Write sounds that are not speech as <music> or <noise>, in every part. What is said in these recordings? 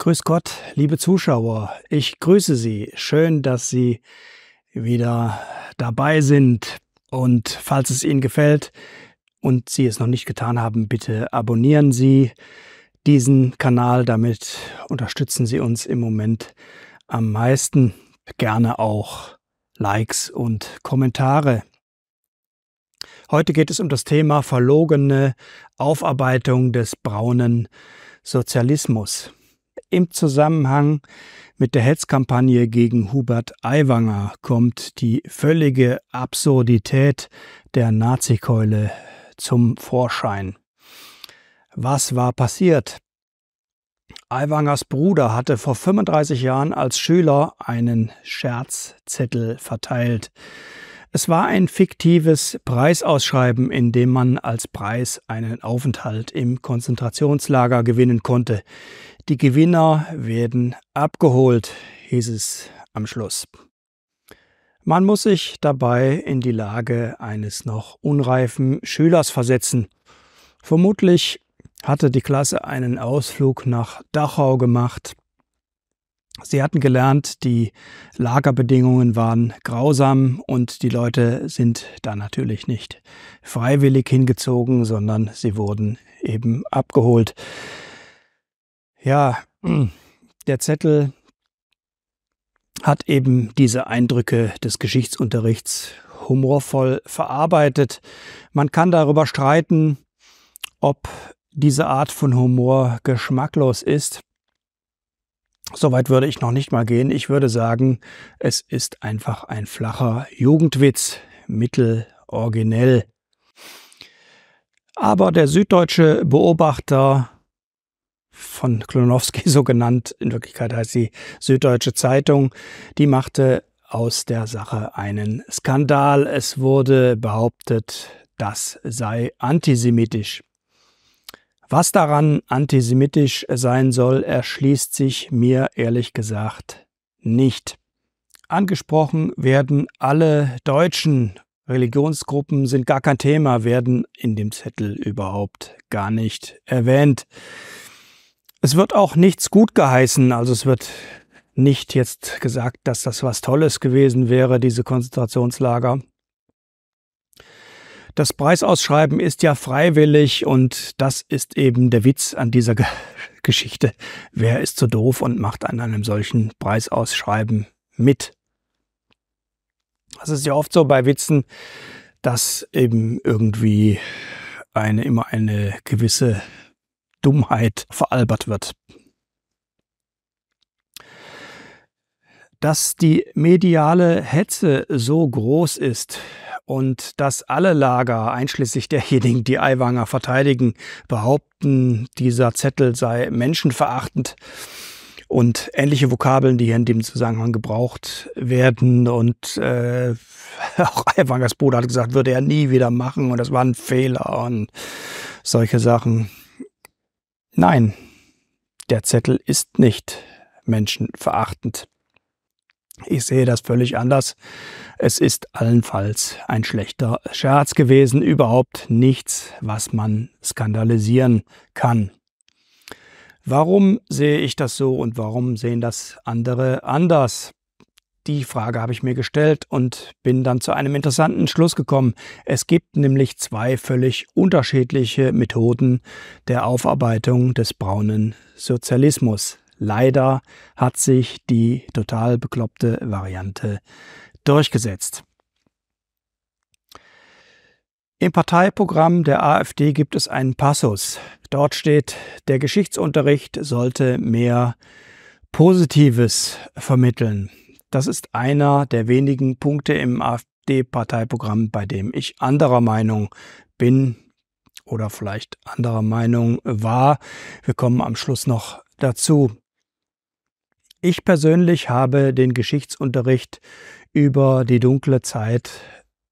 Grüß Gott, liebe Zuschauer, ich grüße Sie. Schön, dass Sie wieder dabei sind. Und falls es Ihnen gefällt und Sie es noch nicht getan haben, bitte abonnieren Sie diesen Kanal. Damit unterstützen Sie uns im Moment am meisten. Gerne auch Likes und Kommentare. Heute geht es um das Thema verlogene Aufarbeitung des braunen Sozialismus im Zusammenhang mit der Hetzkampagne gegen Hubert Aiwanger kommt die völlige Absurdität der Nazikeule zum Vorschein. Was war passiert? Aiwangers Bruder hatte vor 35 Jahren als Schüler einen Scherzzettel verteilt. Es war ein fiktives Preisausschreiben, in dem man als Preis einen Aufenthalt im Konzentrationslager gewinnen konnte. Die Gewinner werden abgeholt, hieß es am Schluss. Man muss sich dabei in die Lage eines noch unreifen Schülers versetzen. Vermutlich hatte die Klasse einen Ausflug nach Dachau gemacht, Sie hatten gelernt, die Lagerbedingungen waren grausam und die Leute sind da natürlich nicht freiwillig hingezogen, sondern sie wurden eben abgeholt. Ja, <clears throat> der Zettel hat eben diese Eindrücke des Geschichtsunterrichts humorvoll verarbeitet. Man kann darüber streiten, ob diese Art von Humor geschmacklos ist. Soweit würde ich noch nicht mal gehen. Ich würde sagen, es ist einfach ein flacher Jugendwitz, mitteloriginell. Aber der süddeutsche Beobachter, von Klonowski <laughs> so genannt, in Wirklichkeit heißt sie Süddeutsche Zeitung, die machte aus der Sache einen Skandal. Es wurde behauptet, das sei antisemitisch. Was daran antisemitisch sein soll, erschließt sich mir ehrlich gesagt nicht. Angesprochen werden alle Deutschen. Religionsgruppen sind gar kein Thema, werden in dem Zettel überhaupt gar nicht erwähnt. Es wird auch nichts gut geheißen, also es wird nicht jetzt gesagt, dass das was Tolles gewesen wäre, diese Konzentrationslager. Das Preisausschreiben ist ja freiwillig und das ist eben der Witz an dieser G <laughs> Geschichte. Wer ist so doof und macht an einem solchen Preisausschreiben mit? Das ist ja oft so bei Witzen, dass eben irgendwie eine, immer eine gewisse Dummheit veralbert wird. dass die mediale Hetze so groß ist und dass alle Lager, einschließlich derjenigen, die Aiwanger verteidigen, behaupten, dieser Zettel sei menschenverachtend und ähnliche Vokabeln, die hier in dem Zusammenhang gebraucht werden. Und äh, <laughs> auch Aiwangers Bruder hat gesagt, würde er nie wieder machen und das war ein Fehler und solche Sachen. Nein, der Zettel ist nicht menschenverachtend. Ich sehe das völlig anders. Es ist allenfalls ein schlechter Scherz gewesen, überhaupt nichts, was man skandalisieren kann. Warum sehe ich das so und warum sehen das andere anders? Die Frage habe ich mir gestellt und bin dann zu einem interessanten Schluss gekommen. Es gibt nämlich zwei völlig unterschiedliche Methoden der Aufarbeitung des braunen Sozialismus. Leider hat sich die total bekloppte Variante durchgesetzt. Im Parteiprogramm der AfD gibt es einen Passus. Dort steht, der Geschichtsunterricht sollte mehr Positives vermitteln. Das ist einer der wenigen Punkte im AfD-Parteiprogramm, bei dem ich anderer Meinung bin oder vielleicht anderer Meinung war. Wir kommen am Schluss noch dazu. Ich persönlich habe den Geschichtsunterricht über die dunkle Zeit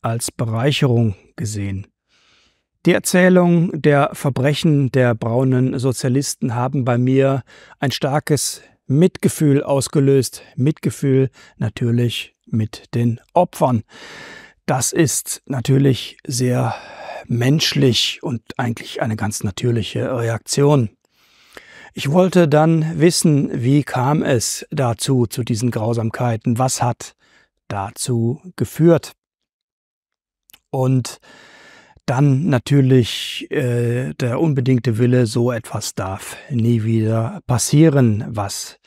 als Bereicherung gesehen. Die Erzählung der Verbrechen der braunen Sozialisten haben bei mir ein starkes Mitgefühl ausgelöst. Mitgefühl natürlich mit den Opfern. Das ist natürlich sehr menschlich und eigentlich eine ganz natürliche Reaktion. Ich wollte dann wissen, wie kam es dazu, zu diesen Grausamkeiten? Was hat dazu geführt? Und dann natürlich äh, der unbedingte Wille, so etwas darf nie wieder passieren, was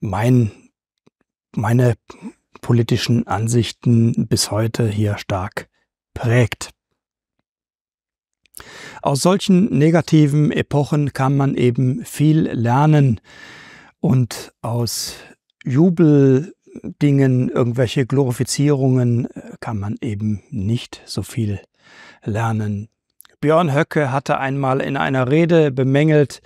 mein, meine politischen Ansichten bis heute hier stark prägt. Aus solchen negativen Epochen kann man eben viel lernen und aus Jubeldingen, irgendwelche Glorifizierungen äh, kann man eben nicht so viel lernen. Björn Höcke hatte einmal in einer Rede bemängelt,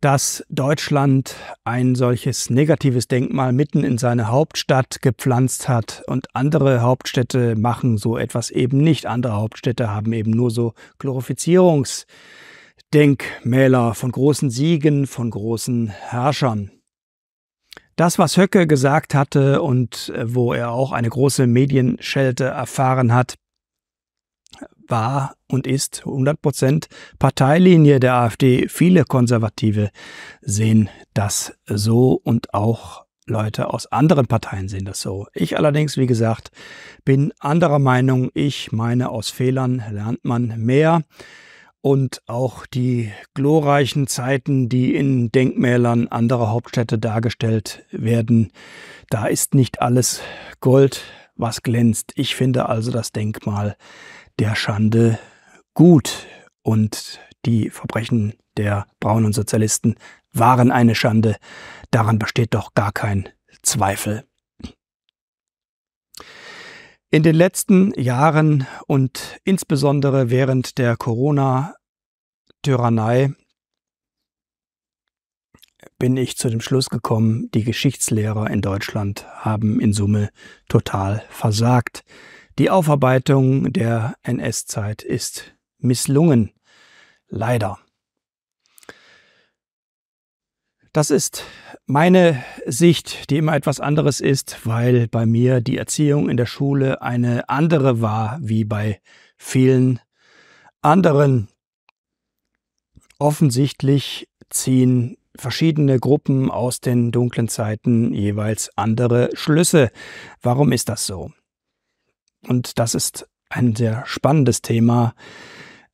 dass Deutschland ein solches negatives Denkmal mitten in seine Hauptstadt gepflanzt hat und andere Hauptstädte machen so etwas eben nicht. Andere Hauptstädte haben eben nur so Glorifizierungsdenkmäler von großen Siegen, von großen Herrschern. Das, was Höcke gesagt hatte und äh, wo er auch eine große Medienschelte erfahren hat, war und ist 100% Parteilinie der AfD. Viele Konservative sehen das so und auch Leute aus anderen Parteien sehen das so. Ich allerdings, wie gesagt, bin anderer Meinung. Ich meine, aus Fehlern lernt man mehr. Und auch die glorreichen Zeiten, die in Denkmälern anderer Hauptstädte dargestellt werden, da ist nicht alles Gold, was glänzt. Ich finde also das Denkmal der Schande gut und die Verbrechen der braunen Sozialisten waren eine Schande. Daran besteht doch gar kein Zweifel. In den letzten Jahren und insbesondere während der Corona-Tyrannei bin ich zu dem Schluss gekommen, die Geschichtslehrer in Deutschland haben in Summe total versagt. Die Aufarbeitung der NS-Zeit ist misslungen. Leider. Das ist meine Sicht, die immer etwas anderes ist, weil bei mir die Erziehung in der Schule eine andere war wie bei vielen anderen. Offensichtlich ziehen verschiedene Gruppen aus den dunklen Zeiten jeweils andere Schlüsse. Warum ist das so? Und das ist ein sehr spannendes Thema,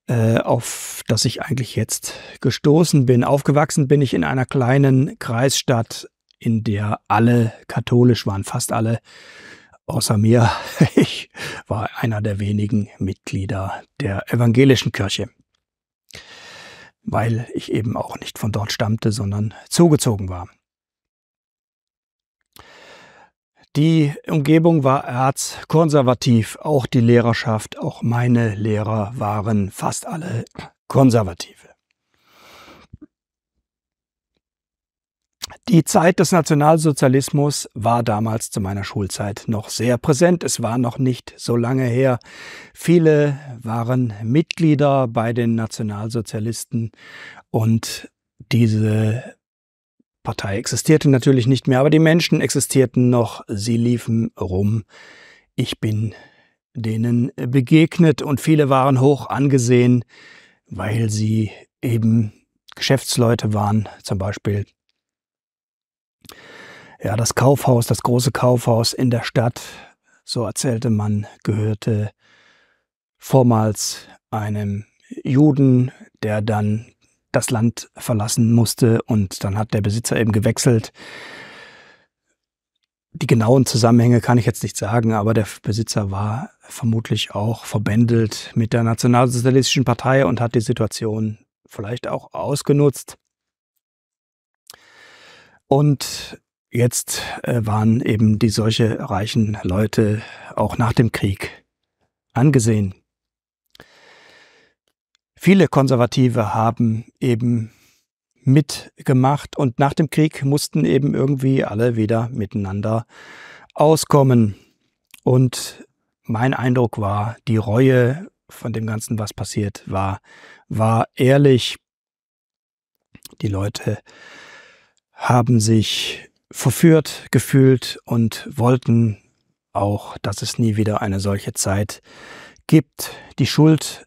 äh, auf das ich eigentlich jetzt gestoßen bin. Aufgewachsen bin ich in einer kleinen Kreisstadt, in der alle katholisch waren, fast alle, außer mir. <laughs> Ich war einer der wenigen Mitglieder der evangelischen Kirche, weil ich eben auch nicht von dort stammte, sondern zugezogen war. Die Umgebung war erzkonservativ, auch die Lehrerschaft, auch meine Lehrer waren fast alle Konservative. Die Zeit des Nationalsozialismus war damals zu meiner Schulzeit noch sehr präsent. Es war noch nicht so lange her. Viele waren Mitglieder bei den Nationalsozialisten und diese Partei existierte natürlich nicht mehr, aber die Menschen existierten noch, sie liefen rum. Ich bin denen begegnet und viele waren hoch angesehen, weil sie eben Geschäftsleute waren, zum Beispiel. Ja, das Kaufhaus, das große Kaufhaus in der Stadt, so erzählte man, gehörte vormals einem Juden, der dann das Land verlassen musste und dann hat der Besitzer eben gewechselt. Die genauen Zusammenhänge kann ich jetzt nicht sagen, aber der Besitzer war vermutlich auch verbändelt mit der Nationalsozialistischen Partei und hat die Situation vielleicht auch ausgenutzt. Und jetzt äh, waren eben die solche reichen Leute auch nach dem Krieg angesehen. Viele Konservative haben eben mitgemacht und nach dem Krieg mussten eben irgendwie alle wieder miteinander auskommen. Und mein Eindruck war, die Reue von dem Ganzen, was passiert war, war ehrlich. Die Leute haben sich verführt gefühlt und wollten auch, dass es nie wieder eine solche Zeit gibt. Die Schuld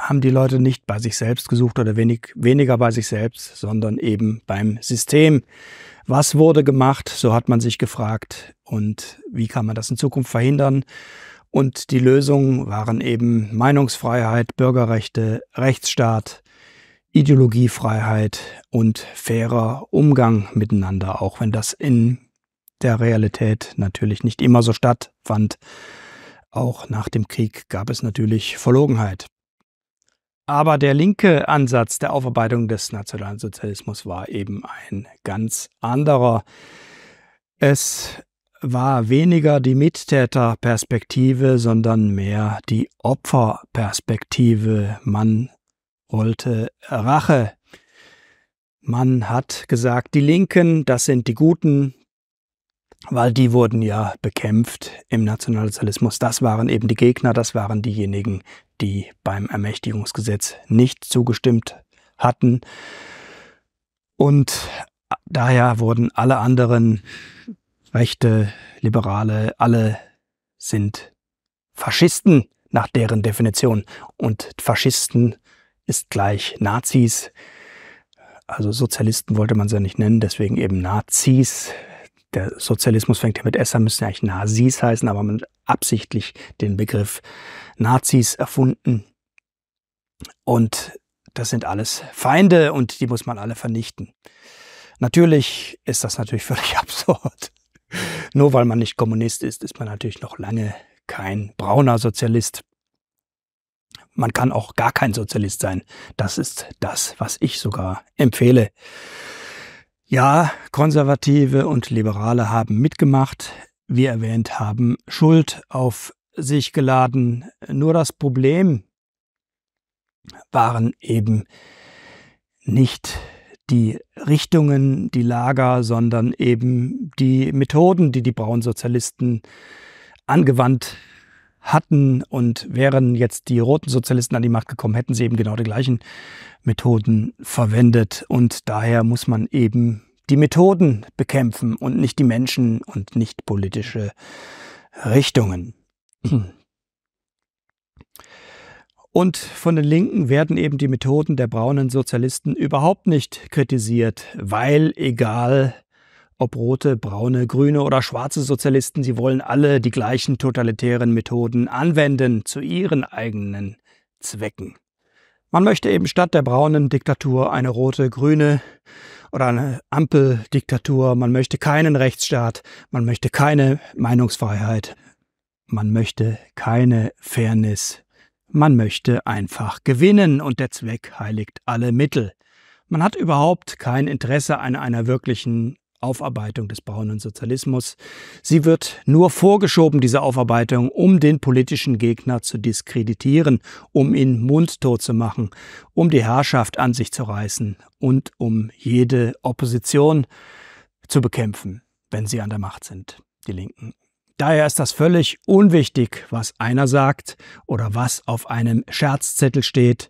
haben die Leute nicht bei sich selbst gesucht oder wenig, weniger bei sich selbst, sondern eben beim System. Was wurde gemacht? So hat man sich gefragt. Und wie kann man das in Zukunft verhindern? Und die Lösungen waren eben Meinungsfreiheit, Bürgerrechte, Rechtsstaat, Ideologiefreiheit und fairer Umgang miteinander, auch wenn das in der Realität natürlich nicht immer so stattfand. Auch nach dem Krieg gab es natürlich Verlogenheit. Aber der linke Ansatz der Aufarbeitung des Nationalsozialismus war eben ein ganz anderer. Es war weniger die Mittäterperspektive, sondern mehr die Opferperspektive. Man wollte Rache. Man hat gesagt, die Linken, das sind die Guten, weil die wurden ja bekämpft im Nationalsozialismus. Das waren eben die Gegner, das waren diejenigen, die beim Ermächtigungsgesetz nicht zugestimmt hatten. Und daher wurden alle anderen Rechte, Liberale, alle sind Faschisten nach deren Definition. Und Faschisten ist gleich Nazis. Also Sozialisten wollte man sie ja nicht nennen, deswegen eben Nazis der Sozialismus fängt ja mit S an, müssen ja eigentlich Nazis heißen, aber man hat absichtlich den Begriff Nazis erfunden. Und das sind alles Feinde und die muss man alle vernichten. Natürlich ist das natürlich <laughs> völlig absurd. Nur weil man nicht Kommunist ist, ist man natürlich noch lange kein brauner Sozialist. Man kann auch gar kein Sozialist sein. Das ist das, was ich sogar empfehle. Ja, Konservative und Liberale haben mitgemacht. wie erwähnt haben Schuld auf sich geladen. Nur das Problem waren eben nicht die Richtungen, die Lager, sondern eben die Methoden, die die braunen Sozialisten angewandt hatten und wären jetzt die roten Sozialisten an die Macht gekommen, hätten sie eben genau die gleichen Methoden verwendet. Und daher muss man eben die Methoden bekämpfen und nicht die Menschen und nicht politische Richtungen. Und von den Linken werden eben die Methoden der braunen Sozialisten überhaupt nicht kritisiert, weil egal ob rote, braune, grüne oder schwarze Sozialisten, sie wollen alle die gleichen totalitären Methoden anwenden zu ihren eigenen Zwecken. Man möchte eben statt der braunen Diktatur eine rote, grüne oder eine Ampeldiktatur. Man möchte keinen Rechtsstaat. Man möchte keine Meinungsfreiheit. Man möchte keine Fairness. Man möchte einfach gewinnen und der Zweck heiligt alle Mittel. Man hat überhaupt kein Interesse an einer wirklichen Aufarbeitung des bauernen Sozialismus. Sie wird nur vorgeschoben, diese Aufarbeitung, um den politischen Gegner zu diskreditieren, um ihn mundtot zu machen, um die Herrschaft an sich zu reißen und um jede Opposition zu bekämpfen, wenn sie an der Macht sind, die Linken. Daher ist das völlig unwichtig, was einer sagt oder was auf einem Scherzzettel steht,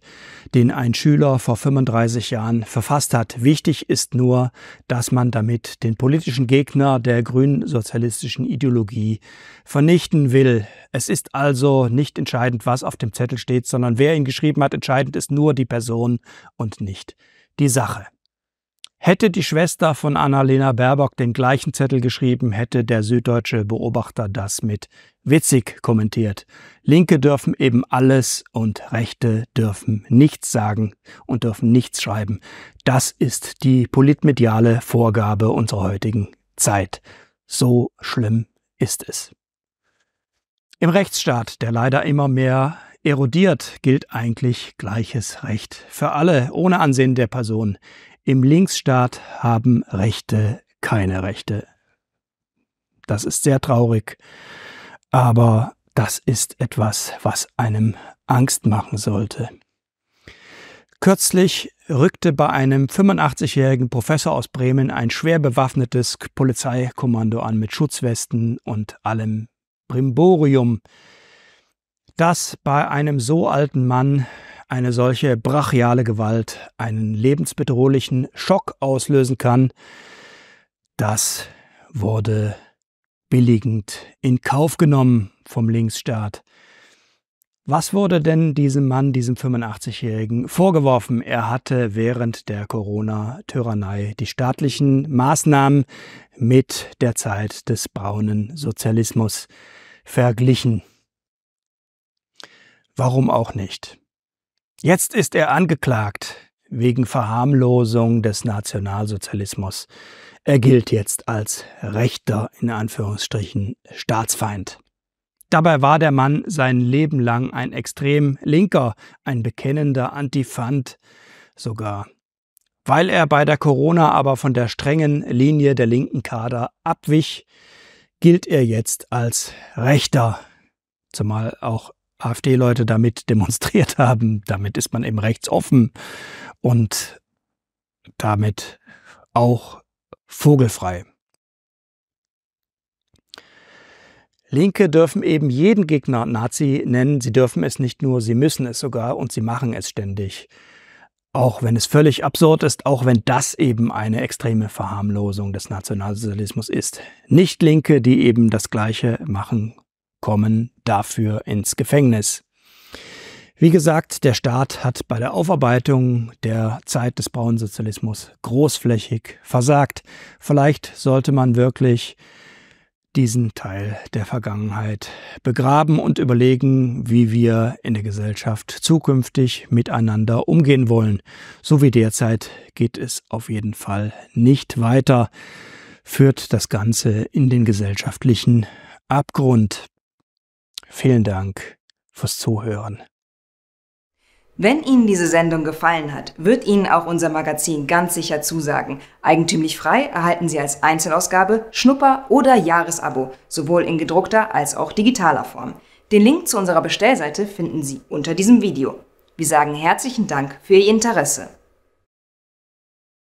den ein Schüler vor 35 Jahren verfasst hat. Wichtig ist nur, dass man damit den politischen Gegner der grünen sozialistischen Ideologie vernichten will. Es ist also nicht entscheidend, was auf dem Zettel steht, sondern wer ihn geschrieben hat. Entscheidend ist nur die Person und nicht die Sache. Hätte die Schwester von Annalena Baerbock den gleichen Zettel geschrieben, hätte der süddeutsche Beobachter das mit witzig kommentiert. Linke dürfen eben alles und Rechte dürfen nichts sagen und dürfen nichts schreiben. Das ist die politmediale Vorgabe unserer heutigen Zeit. So schlimm ist es. Im Rechtsstaat, der leider immer mehr erodiert, gilt eigentlich gleiches Recht für alle, ohne Ansehen der Person. Im Linksstaat haben Rechte keine Rechte. Das ist sehr traurig, aber das ist etwas, was einem Angst machen sollte. Kürzlich rückte bei einem 85-jährigen Professor aus Bremen ein schwer bewaffnetes Polizeikommando an mit Schutzwesten und allem Brimborium. Das bei einem so alten Mann eine solche brachiale Gewalt einen lebensbedrohlichen Schock auslösen kann, das wurde billigend in Kauf genommen vom Linksstaat. Was wurde denn diesem Mann, diesem 85-Jährigen, vorgeworfen? Er hatte während der Corona-Tyrannei die staatlichen Maßnahmen mit der Zeit des braunen Sozialismus verglichen. Warum auch nicht? Jetzt ist er angeklagt wegen Verharmlosung des Nationalsozialismus. Er gilt jetzt als rechter, in Anführungsstrichen, Staatsfeind. Dabei war der Mann sein Leben lang ein extrem linker, ein bekennender Antifant sogar. Weil er bei der Corona aber von der strengen Linie der linken Kader abwich, gilt er jetzt als rechter, zumal auch AfD-Leute damit <laughs> demonstriert haben. Damit ist man eben rechtsoffen und damit auch vogelfrei. Linke dürfen eben jeden Gegner Nazi nennen. Sie dürfen es nicht nur, sie müssen es sogar und sie machen es ständig. Auch wenn es völlig absurd ist, auch wenn das eben eine extreme Verharmlosung des Nationalsozialismus ist. Nicht Linke, die eben das Gleiche machen kommen dafür ins Gefängnis. Wie gesagt, der Staat hat bei der Aufarbeitung der Zeit des braunen großflächig versagt. Vielleicht sollte man wirklich diesen Teil der Vergangenheit begraben und überlegen, wie wir in der Gesellschaft zukünftig miteinander umgehen wollen. So wie derzeit geht es auf jeden Fall nicht weiter, führt das Ganze in den gesellschaftlichen Abgrund. Vielen Dank fürs Zuhören. Wenn Ihnen diese Sendung gefallen hat, wird Ihnen auch unser Magazin ganz sicher zusagen. Eigentümlich frei erhalten Sie als Einzelausgabe, Schnupper oder Jahresabo, sowohl in gedruckter als auch digitaler Form. Den Link zu unserer Bestellseite finden Sie unter diesem Video. Wir sagen herzlichen Dank für Ihr Interesse.